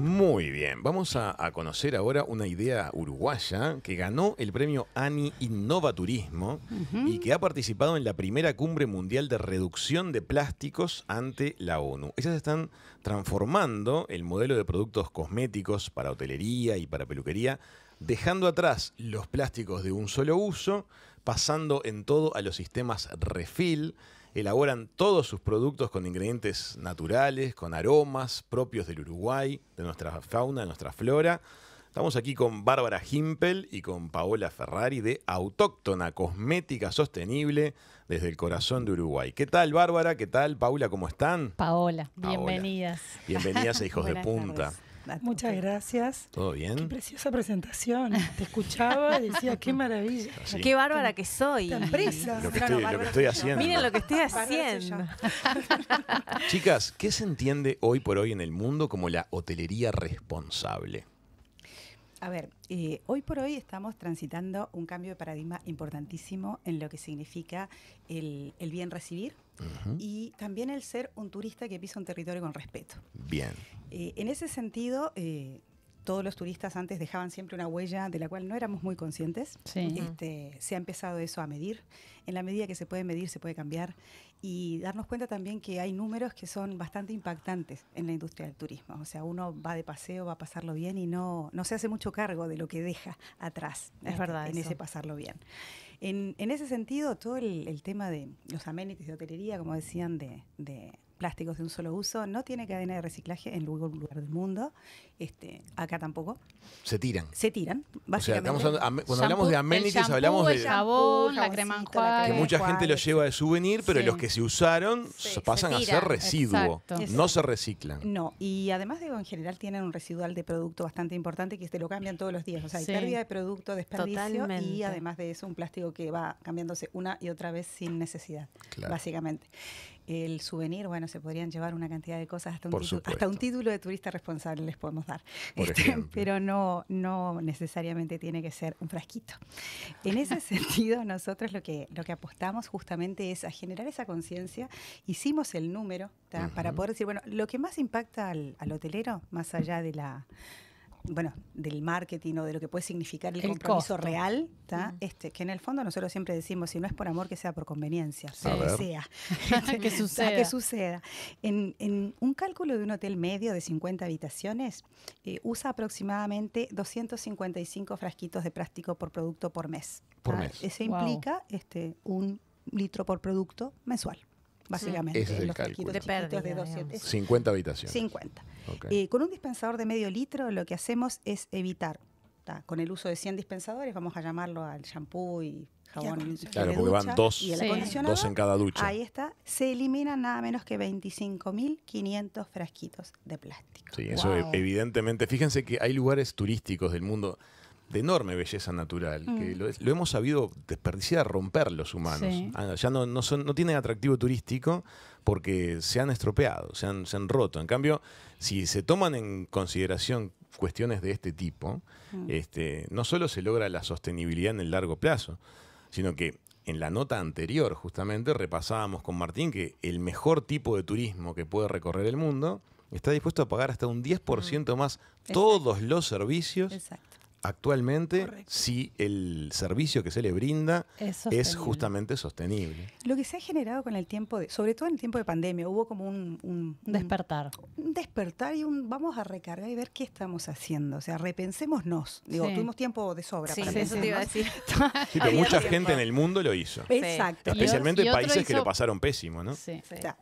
Muy bien, vamos a, conocer ahora una idea uruguaya que ganó el premio ANI Innovaturismo y que ha participado en la primera cumbre mundial de reducción de plásticos ante la ONU. Ellas están transformando el modelo de productos cosméticos para hotelería y para peluquería, dejando atrás los plásticos de un solo uso, pasando en todo a los sistemas refill elaboran todos sus productos con ingredientes naturales, con aromas propios del Uruguay, de nuestra fauna, de nuestra flora. Estamos aquí con Bárbara Himpel y con Paola Ferrari de Autóctona Cosmética Sostenible desde el corazón de Uruguay. ¿Qué tal, Bárbara? ¿Qué tal, Paula? ¿Cómo están? Paola, bienvenidas. Bienvenidas a Hijos de Punta. Muchas gracias. ¿Todo bien? preciosa presentación. Te escuchaba y decía, qué maravilla. Ah, qué bárbara que soy. Tan Miren lo que estoy haciendo. Chicas, ¿qué se entiende hoy por hoy en el mundo como la hotelería responsable? A ver, eh, hoy por hoy estamos transitando un cambio de paradigma importantísimo en lo que significa el, el bien recibir, y también el ser un turista que pisa un territorio con respeto. Bien. Eh, en ese sentido, eh, todos los turistas antes dejaban siempre una huella de la cual no éramos muy conscientes. Este, se ha empezado eso a medir. En la medida que se puede medir, se puede cambiar. Y darnos cuenta también que hay números que son bastante impactantes en la industria del turismo. O sea, uno va de paseo, va a pasarlo bien y no, no se hace mucho cargo de lo que deja atrás. Es verdad. Este, en ese pasarlo bien. En, ese sentido, todo el, tema de los amenities de hotelería, como decían, de plásticos de un solo uso, no tiene cadena de reciclaje en ningún lugar del mundo, este, acá tampoco. Se tiran. Se tiran, básicamente. cuando hablamos de amenities hablamos de... El jabón, la crema enjuague. Que mucha gente lo lleva de souvenir, pero los que se usaron pasan a ser residuo, no se reciclan. No, y además digo, en general tienen un residual de producto bastante importante que se lo cambian todos los días. O sea, hay pérdida de producto, desperdicio y además de eso un plástico que va cambiándose una y otra vez sin necesidad, básicamente el souvenir, bueno, se podrían llevar una cantidad de cosas, hasta un, título, hasta un título de turista responsable les podemos dar, este, pero no, no necesariamente tiene que ser un frasquito. En ese sentido, nosotros lo que, lo que apostamos justamente es a generar esa conciencia, hicimos el número para poder decir, bueno, lo que más impacta al hotelero, más allá de la bueno, del marketing o de lo que puede significar el, compromiso real, está este, que en el fondo nosotros siempre decimos, si no es por amor, que sea por conveniencia, sea que sea, que suceda. que suceda. En, un cálculo de un hotel medio de 50 habitaciones, eh, usa aproximadamente 255 frasquitos de plástico por producto por mes. Por mes. Eso implica este, un litro por producto mensual básicamente. Ese es de, de 50 habitaciones. 50. Eh, con un dispensador de medio litro lo que hacemos es evitar, con el uso de 100 dispensadores, vamos a llamarlo al shampoo y jabón. Claro, porque van dos, en cada ducha. Ahí está. Se eliminan nada menos que 25.500 frasquitos de plástico. Sí, eso evidentemente. Fíjense que hay lugares turísticos del mundo de enorme belleza natural, que mm. lo, hemos sabido desperdiciar, romper los humanos. Ah, ya no, no, son, tienen atractivo turístico porque se han estropeado, se han, se han roto. En cambio, si se toman en consideración cuestiones de este tipo, mm. este, no solo se logra la sostenibilidad en el largo plazo, sino que en la nota anterior justamente repasábamos con Martín que el mejor tipo de turismo que puede recorrer el mundo está dispuesto a pagar hasta un 10% mm. más todos los servicios actualmente si el servicio que se le brinda es, justamente sostenible. Lo que se ha generado con el tiempo, sobre todo en el tiempo de pandemia, hubo como un, despertar. Un despertar y un vamos a recargar y ver qué estamos haciendo. O sea, repensémonos. Digo, tuvimos tiempo de sobra. Sí, para sí, sí, pero mucha gente en el mundo lo hizo. Exacto. Especialmente países que lo pasaron pésimo, ¿no?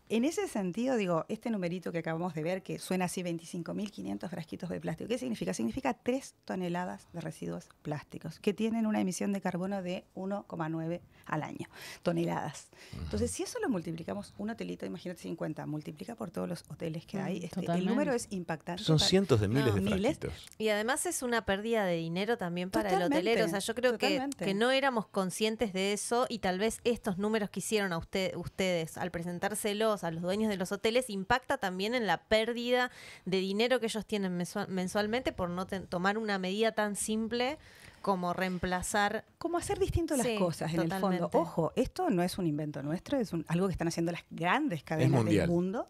en ese sentido, digo, este numerito que acabamos de ver, que suena así 25.500 frasquitos de plástico, ¿qué significa? Significa 3 toneladas de residuos plásticos, que tienen una emisión de carbono de 1,9 al año, toneladas. Entonces, si eso lo multiplicamos, un hotelito, imagínate 50, multiplica por todos los hoteles que mm, hay, este, el número es impactante. Son cientos de miles de Y además es una pérdida de dinero también para el hotelero. O sea, yo creo que, no éramos conscientes de eso y tal vez estos números que hicieron a usted, ustedes al presentárselos a los dueños de los hoteles impacta también en la pérdida de dinero que ellos tienen mensualmente por no tomar una medida tan simple como reemplazar. Como hacer distinto las cosas, en el fondo. Ojo, esto no es un invento nuestro, es algo que están haciendo las grandes cadenas del mundo.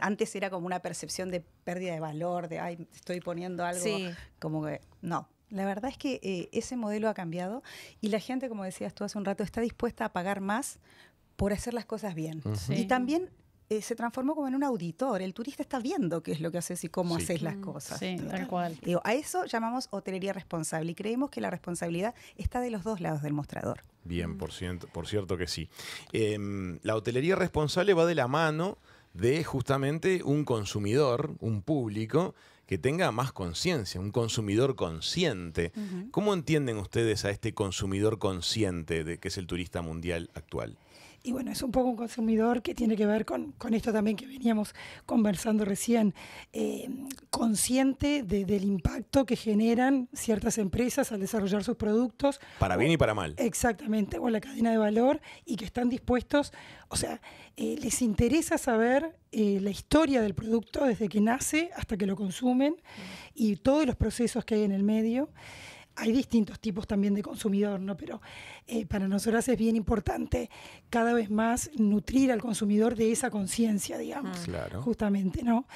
antes era como una percepción de pérdida de valor, de, ay, estoy poniendo algo como que... No, la verdad es que eh, ese modelo ha cambiado y la gente, como decías tú hace un rato, está dispuesta a pagar más por hacer las cosas bien. Y también eh, se transformó como en un auditor. El turista está viendo qué es lo que haces y cómo haces las mm, cosas. Sí, tal cual. a eso llamamos hotelería responsable y creemos que la responsabilidad está de los dos lados del mostrador. Bien, mm. por, por cierto que sí. Em, la hotelería responsable va de la mano de justamente un consumidor, un público que tenga más conciencia, un consumidor consciente. ¿Cómo entienden ustedes a este consumidor consciente de que es el turista mundial actual? Y bueno, es un poco un consumidor que tiene que ver con, con esto también que veníamos conversando recién, eh, consciente del impacto que generan ciertas empresas al desarrollar sus productos. Para bien y para mal. Exactamente, o la cadena de valor, y que están dispuestos, o sea, eh, les interesa saber eh, la historia del producto desde que nace hasta que lo consumen y todos los procesos que hay en el medio hay distintos tipos también de consumidor, ¿no? Pero eh, para nosotras es bien importante cada vez más nutrir al consumidor de esa conciencia, digamos. Ah. Claro. Justamente, ¿no?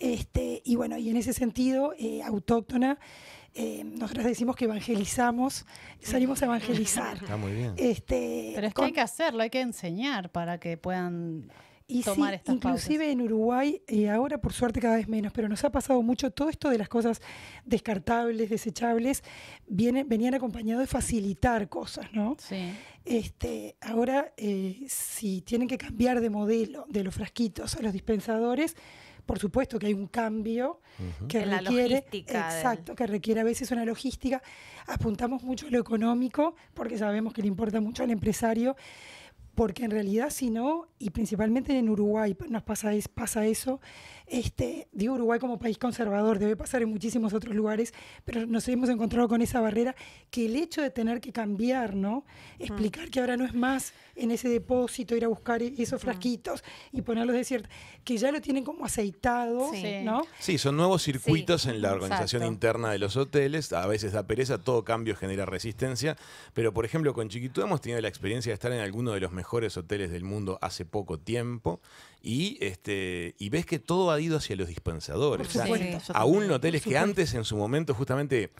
Este, y bueno, y en ese sentido, eh, autóctona, eh, nosotras decimos que evangelizamos, salimos a evangelizar. Está muy bien. Este, Pero es que hay que hacerlo, hay que enseñar para que puedan y sí, Inclusive en Uruguay, y eh, ahora por suerte cada vez menos, pero nos ha pasado mucho todo esto de las cosas descartables, desechables, venían acompañado de facilitar cosas, ¿no? Sí. Este, ahora, eh, si tienen que cambiar de modelo de los frasquitos a los dispensadores, por supuesto que hay un cambio que requiere, exacto, que requiere a veces una logística. Apuntamos mucho a lo económico porque sabemos que le importa mucho al empresario, porque en realidad si no, y principalmente en Uruguay nos pasa, es, pasa eso, este, digo Uruguay como país conservador, debe pasar en muchísimos otros lugares, pero nos hemos encontrado con esa barrera que el hecho de tener que cambiar, ¿no? Explicar mm. que ahora no es más en ese depósito ir a buscar e, esos mm. frasquitos y ponerlos de cierto, que ya lo tienen como aceitado, sí. ¿no? Sí, son nuevos circuitos en la organización interna de los hoteles, a veces da pereza, todo cambio genera resistencia, pero por ejemplo con Chiquitú hemos tenido la experiencia de estar en alguno de los mejores mejores hoteles del mundo hace poco tiempo y, este, y ves que todo ha ido hacia los dispensadores. Aún hoteles que antes en su momento justamente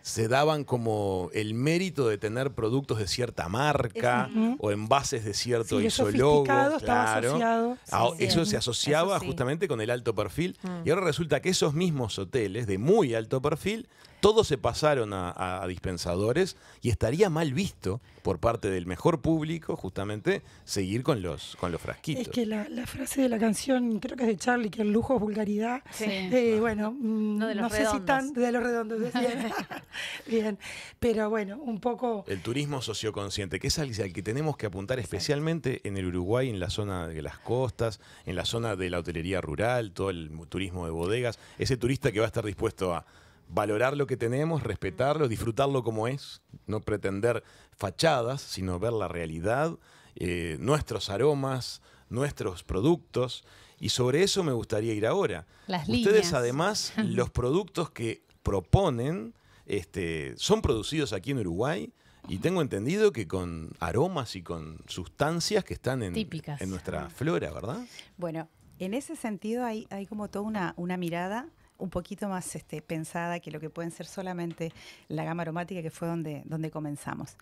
se daban como el mérito de tener productos de cierta marca o envases de cierto isólogo, Claro. Ah, eso se asociaba justamente con el alto perfil. Mm. Y ahora resulta que esos mismos hoteles de muy alto perfil todos se pasaron a, dispensadores y estaría mal visto por parte del mejor público justamente seguir con los, con los frasquitos. Es que la, frase de la canción, creo que es de Charlie, que el lujo es vulgaridad. Eh, bueno, mm, no, sé si tan de los redondos. Bien, pero bueno, un poco... El turismo socioconsciente, que es al que tenemos que apuntar especialmente en el Uruguay, en la zona de las costas, en la zona de la hotelería rural, todo el turismo de bodegas, ese turista que va a estar dispuesto a valorar lo que tenemos, respetarlo, disfrutarlo como es, no pretender fachadas, sino ver la realidad, eh, nuestros aromas, nuestros productos. Y sobre eso me gustaría ir ahora. Las Ustedes además, los productos que proponen este, son producidos aquí en Uruguay. Y tengo entendido que con aromas y con sustancias que están en, en nuestra flora, ¿verdad? Bueno, en ese sentido hay, como toda una mirada un poquito más este, pensada que lo que pueden ser solamente la gama aromática, que fue donde, donde comenzamos.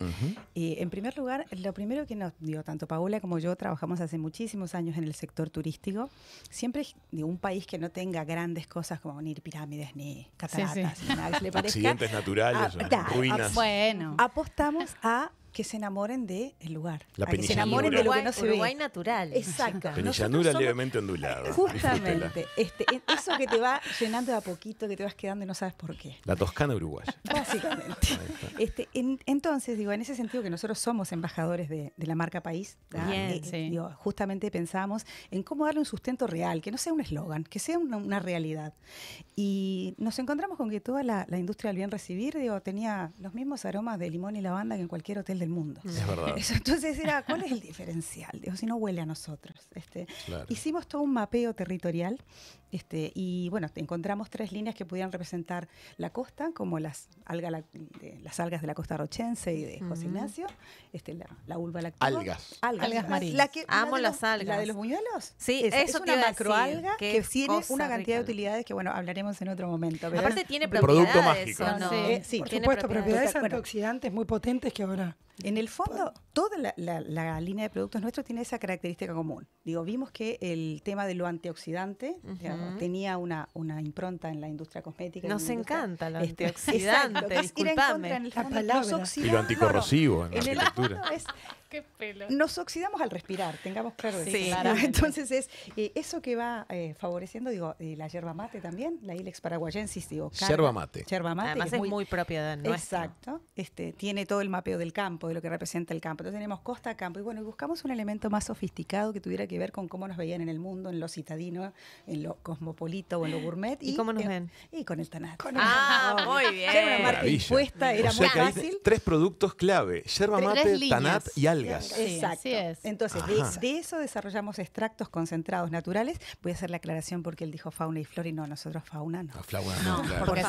Y en primer lugar, lo primero que nos dio tanto Paula como yo, trabajamos hace muchísimos años en el sector turístico, siempre de un país que no tenga grandes cosas como ni pirámides, ni cataratas, Accidentes naturales, ruinas. bueno. Apostamos a que se enamoren del de lugar. La a que se enamoren de lo que Uruguay natural. Exacto. Penillanura levemente ondulada. Eh, justamente. Este, eso que te va llenando de a poquito, que te vas quedando y no sabes por qué. La Toscana uruguaya. Básicamente. Este, entonces, digo, en ese sentido que nosotros somos embajadores de, la marca país, eh, justamente pensamos en cómo darle un sustento real, que no sea un eslogan, que sea una, realidad. Y nos encontramos con que toda la, industria del bien recibir, digo, tenía los mismos aromas de limón y lavanda que en cualquier hotel de mundo. entonces era, ¿cuál es el diferencial? Digo, si no huele a nosotros. Este, Hicimos todo un mapeo territorial este, y bueno, encontramos tres líneas que pudieran representar la costa, como las, algas las algas de la costa rochense y de José Ignacio, este, la, vulva ulva Algas. Algas, marinas. Amo las algas. ¿La de los buñuelos? Sí, es, una macroalga que, tiene una cantidad de utilidades que, bueno, hablaremos en otro momento. Aparte tiene propiedades. Producto mágico. Sí, eh, por supuesto, propiedades, antioxidantes muy potentes que ahora... En el fondo, toda la, línea de productos nuestros tiene esa característica común. Digo, vimos que el tema de lo antioxidante, Tenía una, una impronta en la industria cosmética. Nos encanta lo la Y lo en, Nos oxidamos al respirar, tengamos claro eso. Entonces es eh, eso que va eh, favoreciendo, digo, eh, la yerba mate también, la ilex paraguayensis, digo. yerba mate. Yerba mate. Además es muy, propia de nuestra. Exacto. Este, tiene todo el mapeo del campo, de lo que representa el campo. Entonces tenemos costa, campo. Y bueno, buscamos un elemento más sofisticado que tuviera que ver con cómo nos veían en el mundo, en lo citadino, en lo cosmopolito o en lo gourmet. ¿Y, cómo nos eh, ven? Y con el Tanat. ah, muy bien. Era una marca era tres productos clave, yerba mate, Tanat y algas. Exacto. Entonces, de, eso desarrollamos extractos concentrados naturales. Voy a hacer la aclaración porque él dijo fauna y flora y no, nosotros fauna no. Ah, no, no porque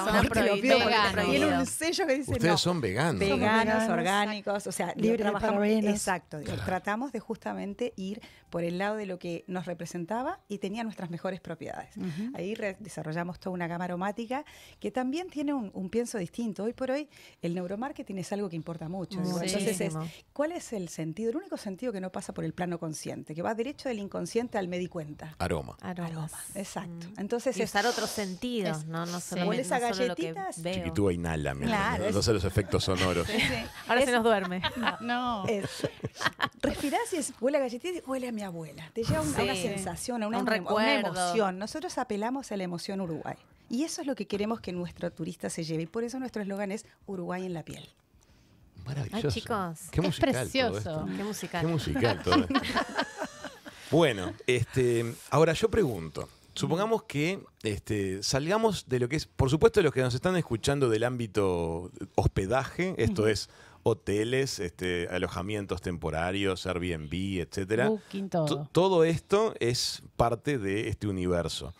un sello que dice Ustedes son veganos. Veganos, orgánicos, o sea, libre trabajamos. exacto. Tratamos de justamente ir por el lado de lo que nos representaba y tenía nuestras mejores propiedades. Ahí desarrollamos toda una gama aromática que también tiene un, pienso distinto. Hoy por hoy el neuromarketing es algo que importa mucho. Entonces, ¿cuál es el sentido? El único sentido que no pasa por el plano consciente, que va derecho del inconsciente al me di cuenta. Aroma. Aroma, exacto. Mm. Entonces usar otros sentidos, ¿no? No solo, galletitas. Chiquitúa inhala, no, sé los efectos sonoros. Ahora se nos duerme. No. respirás y es, huele a galletitas, huele a mi abuela. Te lleva a una sensación, a una, un emoción nosotros apelamos a la emoción Uruguay. Y eso es lo que queremos que nuestro turista se lleve. Y por eso nuestro eslogan es Uruguay en la piel. Maravilloso. qué precioso. Qué musical. Qué musical todo bueno, este, ahora yo pregunto. Supongamos que este, salgamos de lo que es, por supuesto, los que nos están escuchando del ámbito hospedaje, esto es hoteles, este, alojamientos temporarios, Airbnb, etc. Uh, todo. esto es parte de este universo.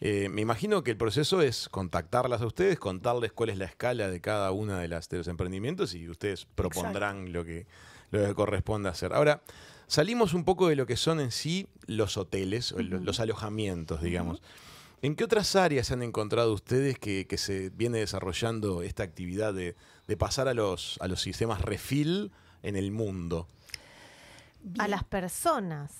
Eh, me imagino que el proceso es contactarlas a ustedes, contarles cuál es la escala de cada una de las los emprendimientos y ustedes propondrán lo que, corresponde hacer. Ahora, salimos un poco de lo que son en sí los hoteles, los, alojamientos, digamos. ¿En qué otras áreas se han encontrado ustedes que se viene desarrollando esta actividad de, de pasar a los, a los sistemas refill en el mundo? A las personas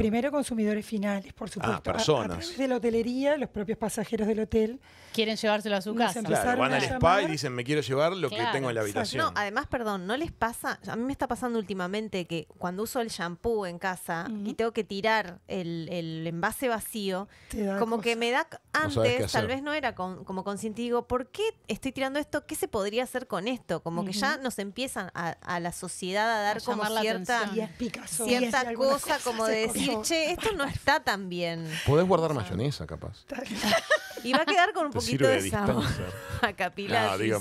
primero, consumidores finales, por ah, supuesto. Ah, personas. de la hotelería, los propios pasajeros del hotel. Quieren llevárselo a su casa. Claro, van al spa y dicen, me quiero llevar lo que tengo en la habitación. No, además, perdón, ¿no les pasa? A mí me está pasando últimamente que cuando uso el shampoo en casa y tengo que tirar el, envase vacío, como que me da antes, tal vez no era como consciente, digo, ¿por qué estoy tirando esto? ¿Qué se podría hacer con esto? Como que ya nos empiezan a, la sociedad a dar como cierta, cierta cosa, como decir, che, esto no está tan bien. Podés guardar mayonesa, capaz. Y va a quedar con un poquito de, sabor a No, digan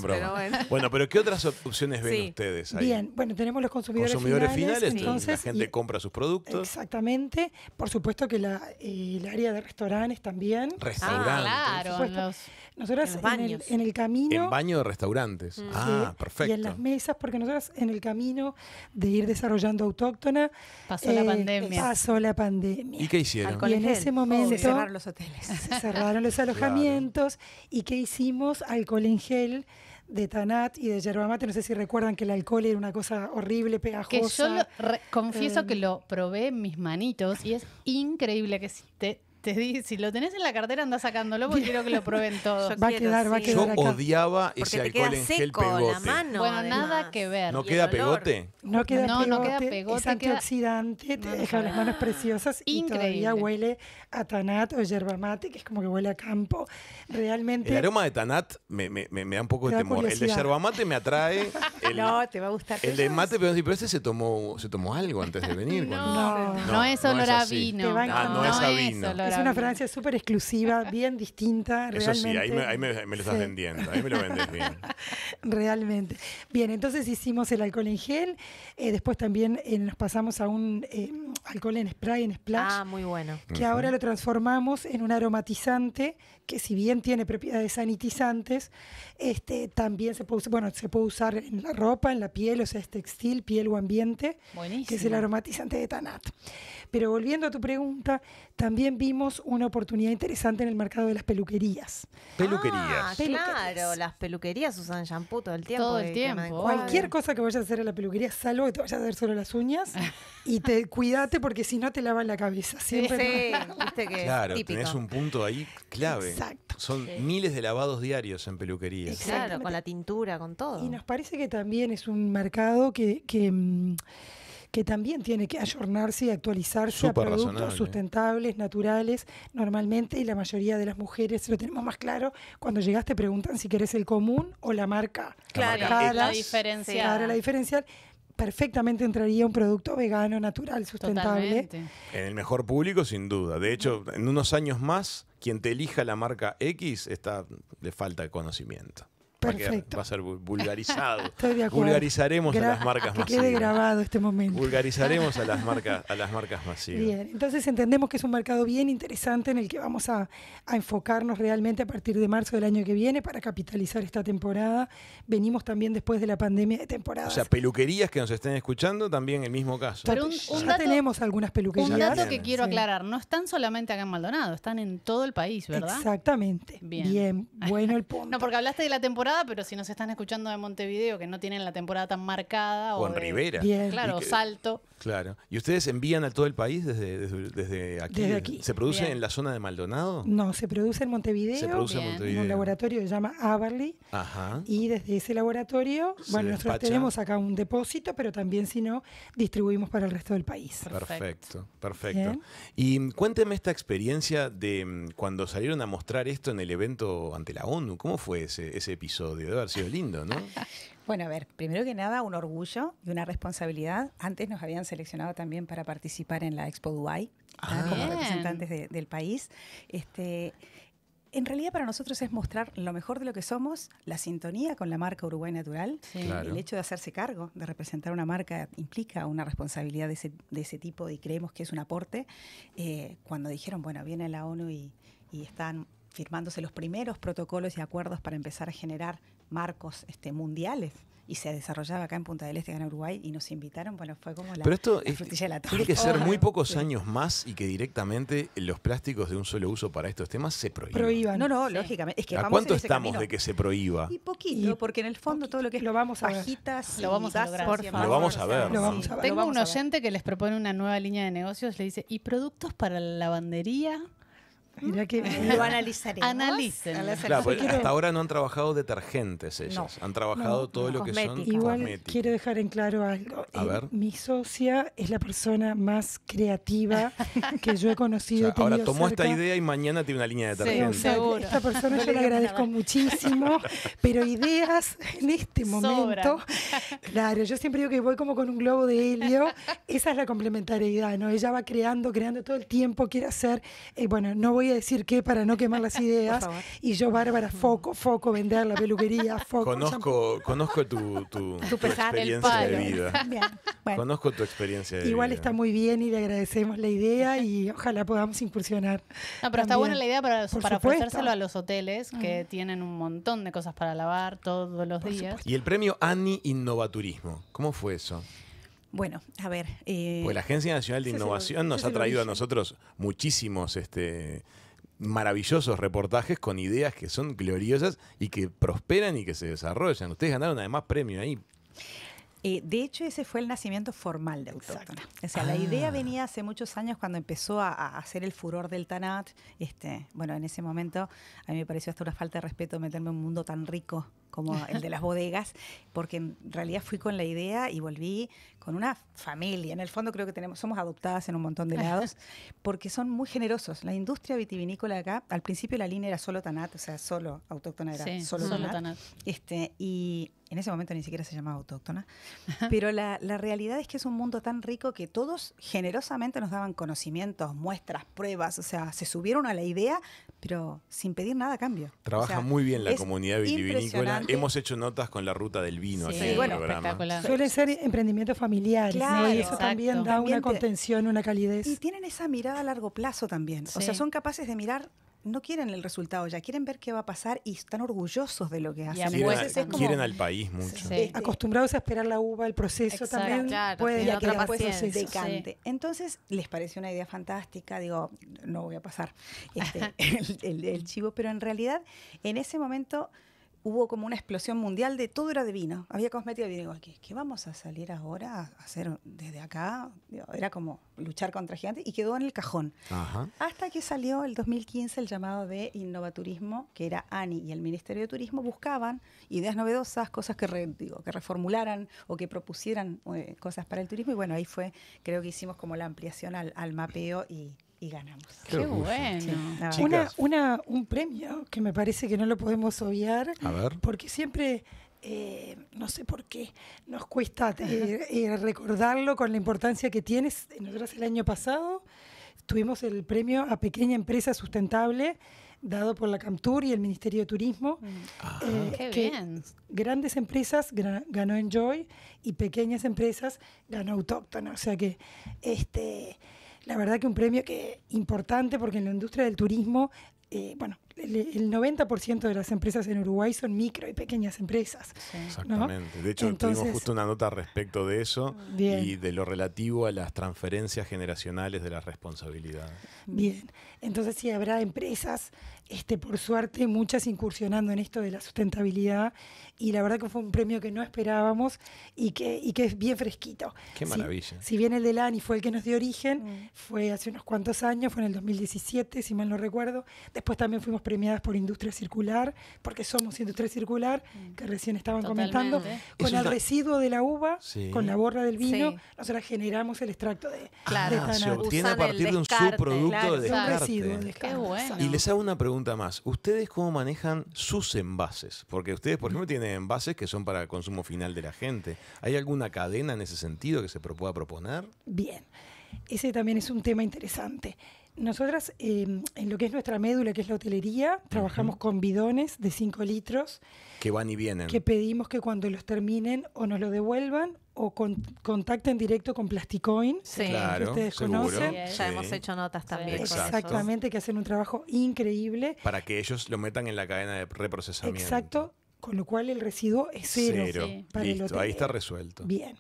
bueno. pero ¿qué otras opciones ven ustedes ahí? Bien, bueno, tenemos los consumidores, consumidores finales. entonces, la gente compra sus productos. Exactamente. Por supuesto que la, el área de restaurantes también. Restaurantes. Ah, claro. Nosotros nosotras en, el, camino. En baño de restaurantes. Mm. Ah, perfecto. Y en las mesas, porque nosotros en el camino de ir desarrollando autóctona. Pasó la eh, Pasó la pandemia. ¿Y qué hicieron? Y en ese momento oh. se cerraron los hoteles. Se cerraron los alojamientos. ¿Y qué hicimos? Alcohol en gel de Tanat y de yerba mate. No sé si recuerdan que el alcohol era una cosa horrible, pegajosa. Que yo confieso eh, que lo probé en mis manitos y es increíble que si te te di, si lo tenés en la cartera, anda sacándolo porque quiero que lo prueben todos. va a quedar, va a quedar. Yo odiaba ese alcohol en gel pegote. mano, bueno, nada que ver. ¿No queda pegote? No queda pegote. queda pegote. Es antioxidante, te deja las manos preciosas Increíble. y todavía huele a tanat o yerba mate, que es como que huele a campo. Realmente. El aroma de tanat me, me, me, da un poco de temor. El de yerba mate me atrae. no, te va a gustar. El de mate, pero, pero ese se tomó, se tomó algo antes de venir. no, no, es olor a vino. No, ah, no es a vino. Es una fragancia súper exclusiva, bien distinta. Eso sí, ahí, me, lo estás vendiendo, ahí me lo vendes bien. realmente. Bien, entonces hicimos el alcohol en gel, eh, después también eh, nos pasamos a un eh, alcohol en spray, en splash. Ah, muy bueno. Que ahora lo transformamos en un aromatizante que si bien tiene propiedades sanitizantes, este, también se puede, bueno, se puede usar en la ropa, en la piel, o sea, es textil, piel o ambiente, Buenísimo. que es el aromatizante de Tanat. Pero volviendo a tu pregunta, también vimos una oportunidad interesante en el mercado de las peluquerías. Peluquerías. Ah, claro, las peluquerías usan shampoo todo el tiempo. Todo el tiempo. Cualquier cosa que vayas a hacer en la peluquería, salvo que te vayas a hacer solo las uñas, y te cuídate porque si no te lavan la cabeza. Siempre. Sí, que claro, es tenés un punto ahí clave. Exacto. Son miles de lavados diarios en peluquerías. Claro, con la tintura, con todo. Y nos parece que también es un mercado que, que mm, que también tiene que ayornarse y actualizarse sus a productos sustentables, naturales, normalmente, y la mayoría de las mujeres lo tenemos más claro, cuando llegas te preguntan si querés el común o la marca. Claro, la, diferencial. la diferencial perfectamente entraría un producto vegano, natural, sustentable. En el mejor público, sin duda. De hecho, en unos años más, quien te elija la marca X está, de falta de conocimiento. Perfecto. Va a ser vulgarizado. Vulgarizaremos este a las marcas que quede grabado este momento. Vulgarizaremos a las marcas, a las marcas masivas. Bien, entonces entendemos que es un mercado bien interesante en el que vamos a, a enfocarnos realmente a partir de marzo del año que viene para capitalizar esta temporada. Venimos también después de la pandemia de temporada. O sea, peluquerías que nos estén escuchando también el mismo caso. Pero tenemos algunas peluquerías. Un dato que quiero aclarar, no están solamente acá en Maldonado, están en todo el país, ¿verdad? Exactamente. bien. Bueno el punto. no, porque hablaste de la temporada pero si nos están escuchando de Montevideo, que no tienen la temporada tan marcada. O, Con en Rivera. Claro, Salto. Claro. ¿Y ustedes envían a todo el país desde, desde, aquí? aquí? ¿Se produce en la zona de Maldonado? No, se produce en Montevideo. en un laboratorio que se llama Averly. Ajá. Y desde ese laboratorio, bueno, nosotros tenemos acá un depósito, pero también, si no, distribuimos para el resto del país. Perfecto, perfecto. Y mm, cuénteme esta experiencia de mm, cuando salieron a mostrar esto en el evento ante la ONU. ¿Cómo fue ese, ese episodio? Debe haber sido lindo, ¿no? Bueno, a ver, primero que nada, un orgullo y una responsabilidad. Antes nos habían seleccionado también para participar en la Expo Dubai, ah, como representantes del país. Este, en realidad para nosotros es mostrar lo mejor de lo que somos, la sintonía con la marca Uruguay Natural. El hecho de hacerse cargo, de representar una marca, implica una responsabilidad de ese, de ese tipo y creemos que es un aporte. Eh, cuando dijeron, bueno, viene la ONU y, y están firmándose los primeros protocolos y acuerdos para empezar a generar marcos este, mundiales y se desarrollaba acá en Punta del Este, en Uruguay, y nos invitaron, bueno, fue como la, Pero esto Tiene que ser muy pocos años más y que directamente los plásticos de un solo uso para estos temas se prohíban. No, no, lógicamente. ¿A cuánto estamos de que se prohíba? Y poquito, porque en el fondo todo lo que es lo vamos a bajitas lo vamos a lograr, por Lo vamos a ver. vamos a ver. Tengo un oyente que les propone una nueva línea de negocios, le dice, ¿y productos para la lavandería? lo analizaremos. Analicen. hasta ahora no han trabajado detergentes ellas, han trabajado todo lo que son Igual quiero dejar en claro algo. Eh, mi socia es la persona más creativa que yo he conocido. ahora tomó esta idea y mañana tiene una línea de detergente. Sí, esta persona yo le agradezco muchísimo, pero ideas en este momento. Claro, yo siempre digo que voy como con un globo de helio. Esa es la complementariedad, ¿no? Ella va creando, creando todo el tiempo, quiere hacer. Eh, bueno, no voy decir que para no quemar las ideas. y yo, Bárbara, foco, foco, vender la peluquería, Conozco, conozco tu, tu, experiencia de vida. Conozco tu experiencia Igual está muy bien y le agradecemos la idea y ojalá podamos impulsionar No, pero está buena la idea para, ofrecérselo a los hoteles que tienen un montón de cosas para lavar todos los días. Y el premio Annie Innovaturismo, ¿cómo fue eso? Bueno, a ver. pues la Agencia Nacional de Innovación nos ha traído a nosotros muchísimos este, maravillosos reportajes con ideas que son gloriosas y que prosperan y que se desarrollan. Ustedes ganaron además premio ahí. Eh, de hecho, ese fue el nacimiento formal de Autóctona. O sea, la idea ah. venía hace muchos años cuando empezó a, hacer el furor del Tanat. Este, bueno, en ese momento a mí me pareció hasta una falta de respeto meterme en un mundo tan rico como el de las bodegas, porque en realidad fui con la idea y volví con una familia. En el fondo creo que tenemos, somos adoptadas en un montón de lados, porque son muy generosos. La industria vitivinícola acá, al principio la línea era solo Tanat, o sea, solo autóctona era solo, tanat. Este, y en ese momento ni siquiera se llamaba autóctona, pero la, realidad es que es un mundo tan rico que todos generosamente nos daban conocimientos, muestras, pruebas, o sea, se subieron a la idea, pero sin pedir nada a cambio. Trabaja muy bien la comunidad vitivinícola. Hemos hecho notas con la ruta del vino aquí Suelen ser emprendimientos familiares, eso también da una contención, una calidez. Y tienen esa mirada a largo plazo también, o sea, son capaces de mirar no quieren el resultado, ya quieren ver qué va a pasar y están orgullosos de lo que hacen. quieren, al país mucho. Este, acostumbrados a esperar la uva, el proceso también claro, puede ya que después decante. Entonces, les pareció una idea fantástica, digo, no voy a pasar este, el chivo, pero en realidad en ese momento hubo como una explosión mundial de todo era de vino. Había cosmetido y digo, ¿qué, vamos a salir ahora a hacer desde acá? Era como luchar contra gigantes y quedó en el cajón. Hasta que salió el 2015 el llamado de Innovaturismo, que era ANI y el Ministerio de Turismo buscaban ideas novedosas, cosas que, que reformularan o que propusieran eh, cosas para el turismo. Y bueno, ahí fue, creo que hicimos como la ampliación al, al mapeo y y ganamos. Qué, bueno. Una, un premio que me parece que no lo podemos obviar, porque siempre... Eh, no sé por qué, nos cuesta eh, eh, recordarlo con la importancia que tiene. Nosotros el año pasado tuvimos el premio a Pequeña Empresa Sustentable dado por la Camtur y el Ministerio de Turismo. Mm. Grandes empresas ganó Enjoy y pequeñas empresas ganó Autóctona. O sea que este la verdad que un premio que importante porque en la industria del turismo eh, bueno, el, 90% de las empresas en Uruguay son micro y pequeñas empresas. Exactamente. De hecho, tuvimos justo una nota respecto de eso y de lo relativo a las transferencias generacionales de la responsabilidad. Bien. Entonces, sí, habrá empresas, este, por suerte, muchas incursionando en esto de la sustentabilidad y la verdad que fue un premio que no esperábamos y que, y que es bien fresquito. Qué maravilla. Si, bien el de Lani fue el que nos dio origen, mm. fue hace unos cuantos años, fue en el 2017, si mal no recuerdo. Después también fuimos premiadas por Industria Circular, porque somos Industria Circular, mm. que recién estaban comentando, con el residuo de la uva, con la borra del vino, nosotros generamos el extracto de, claro. de se obtiene a partir de un subproducto de descarte. bueno. Y les hago una pregunta más. ¿Ustedes cómo manejan sus envases? Porque ustedes, por ejemplo, tienen envases que son para el consumo final de la gente. ¿Hay alguna cadena en ese sentido que se pueda proponer? Bien. Ese también es un tema interesante. Nosotras, em, en lo que es nuestra médula, que es la hotelería, trabajamos con bidones de 5 litros. Que van y vienen. Que pedimos que cuando los terminen o nos lo devuelvan o contacten directo con Plasticoin, sí. claro, que ustedes conocen. ya hemos hecho notas también. Exactamente, que hacen un trabajo increíble. Para que ellos lo metan en la cadena de reprocesamiento. Exacto, con lo cual el residuo es cero. Listo, ahí está resuelto. Bien.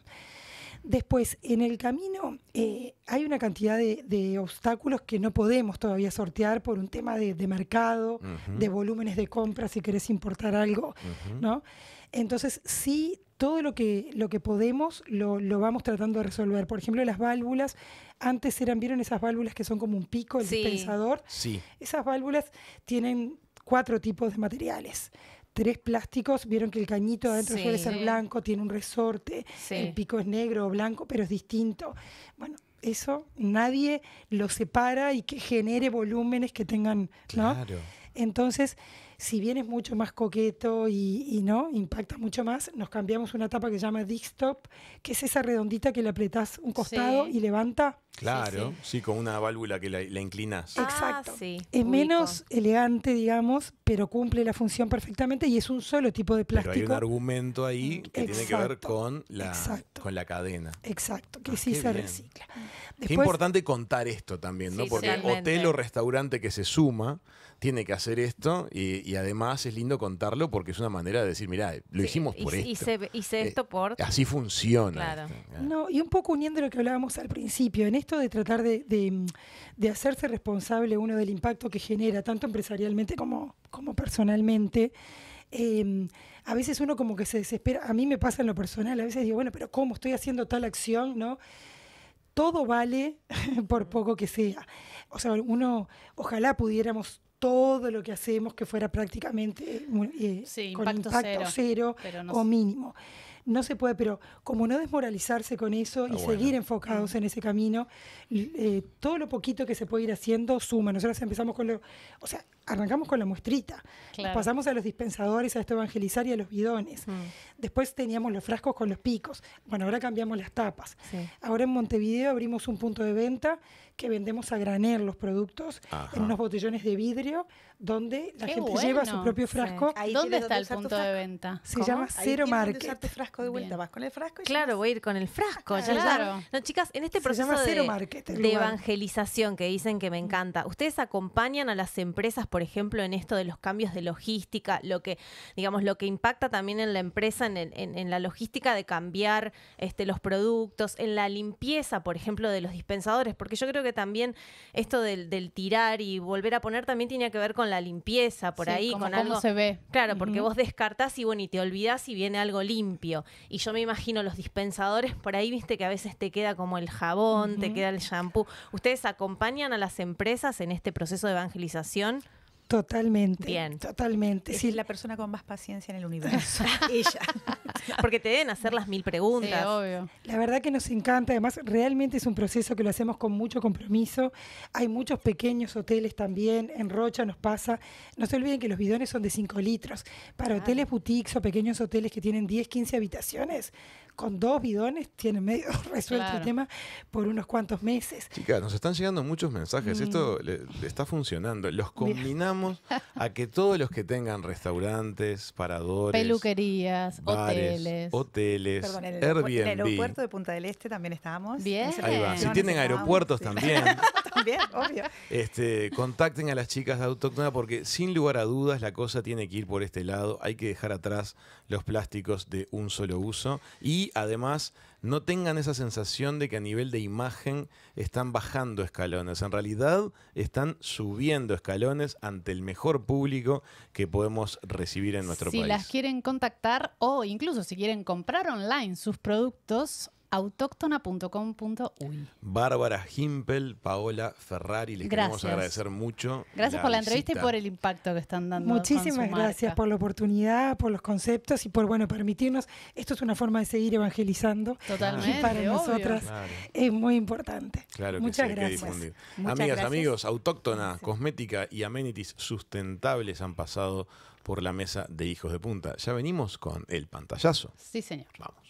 Después, en el camino eh, hay una cantidad de, obstáculos que no podemos todavía sortear por un tema de, mercado, de volúmenes de compra, si querés importar algo, ¿no? Entonces, sí, todo lo que, podemos lo, vamos tratando de resolver. Por ejemplo, las válvulas, antes eran, ¿vieron esas válvulas que son como un pico, el dispensador? Sí. Esas válvulas tienen cuatro tipos de materiales tres plásticos. Vieron que el cañito adentro suele ser blanco, tiene un resorte, el pico es negro o blanco, pero es distinto. Bueno, eso nadie lo separa y que genere volúmenes que tengan, ¿no? Claro. Entonces, si bien es mucho más coqueto y, y, no, impacta mucho más, nos cambiamos una tapa que se llama Dick Stop, que es esa redondita que le apretás un costado y levanta. Claro, sí, con una válvula que la, la inclinas. Ah, exacto. es menos elegante, digamos, pero cumple la función perfectamente y es un solo tipo de plástico. Pero hay un argumento ahí que mm, tiene que ver con la, cadena. Exacto, que ah, sí se recicla. Es qué importante contar esto también, ¿no? Porque hotel o restaurante que se suma tiene que hacer esto y, además es lindo contarlo porque es una manera de decir, mira lo hicimos por esto. hice eh, esto por... Así funciona. No, y un poco uniendo lo que hablábamos al principio, en esto de tratar de, mm, hacerse responsable uno del impacto que genera, tanto empresarialmente como, como personalmente. Em, a veces uno como que se desespera, a mí me pasa en lo personal, a veces digo, bueno, pero ¿cómo estoy haciendo tal acción? ¿No? Todo vale por poco que sea. O sea, uno, ojalá pudiéramos todo lo que hacemos que fuera prácticamente eh, con impacto, cero, o mínimo no se puede, pero como no desmoralizarse con eso ah, y seguir enfocados en ese camino, eh, todo lo poquito que se puede ir haciendo suma. Nosotros empezamos con lo, o sea, arrancamos con la muestrita, pasamos a los dispensadores, a esto evangelizar y a los bidones. Mm. Después teníamos los frascos con los picos. Bueno, ahora cambiamos las tapas. Ahora en Montevideo abrimos un punto de venta que vendemos a granel los productos en unos botellones de vidrio donde la gente lleva su propio frasco. ¿Dónde está el punto de venta? Se llama Cero Market de vuelta, vas con el frasco. claro, voy a ir con el frasco. claro. No, chicas, en este proceso de, evangelización que dicen que me mm. encanta, ¿ustedes acompañan a las empresas, por ejemplo, en esto de los cambios de logística, lo que, digamos, lo que impacta también en la empresa, en, la logística de cambiar este, los productos, en la limpieza, por ejemplo, de los dispensadores? Porque yo creo que también esto del, tirar y volver a poner también tiene que ver con la limpieza, por ahí, con algo. se ve. Claro, porque vos descartás y bueno, y te olvidás y viene algo limpio. Y yo me imagino los dispensadores, por ahí viste que a veces te queda como el jabón, te queda el shampoo. ¿Ustedes acompañan a las empresas en este proceso de evangelización? Totalmente. Bien. Totalmente. Es la persona con más paciencia en el universo. Ella. Porque te deben hacer las mil preguntas. obvio. La verdad que nos encanta. Además, realmente es un proceso que lo hacemos con mucho compromiso. Hay muchos pequeños hoteles también. En Rocha nos pasa. No se olviden que los bidones son de 5 litros. Para hoteles boutiques o pequeños hoteles que tienen 10, 15 habitaciones, con dos bidones tiene medio resuelto el tema por unos cuantos meses. Chicas, nos están llegando muchos mensajes. Esto mm. le, está funcionando. Los combinamos a que todos los que tengan restaurantes, paradores, peluquerías, hoteles, hoteles Airbnb. En el aeropuerto de Punta del Este también estamos Bien. Ahí va. Si tienen aeropuertos también. también, obvio. Este, contacten a las chicas de Autóctona porque sin lugar a dudas la cosa tiene que ir por este lado. Hay que dejar atrás los plásticos de un solo uso y además no tengan esa sensación de que a nivel de imagen están bajando escalones. En realidad están subiendo escalones ante el mejor público que podemos recibir en nuestro país. Si las quieren contactar o incluso si quieren comprar online sus productos, autóctona.com.uy. Bárbara Himpel, Paola Ferrari, les queremos agradecer mucho. Gracias por la entrevista y por el impacto que están dando. Muchísimas gracias por la oportunidad, por los conceptos y por bueno permitirnos. Esto es una forma de seguir evangelizando. Totalmente. para nosotros nosotras es muy importante. Claro Muchas gracias. Amigas, amigos, autóctona, cosmética y amenities sustentables han pasado por la mesa de Hijos de Punta. Ya venimos con el pantallazo. Sí, señor. Vamos.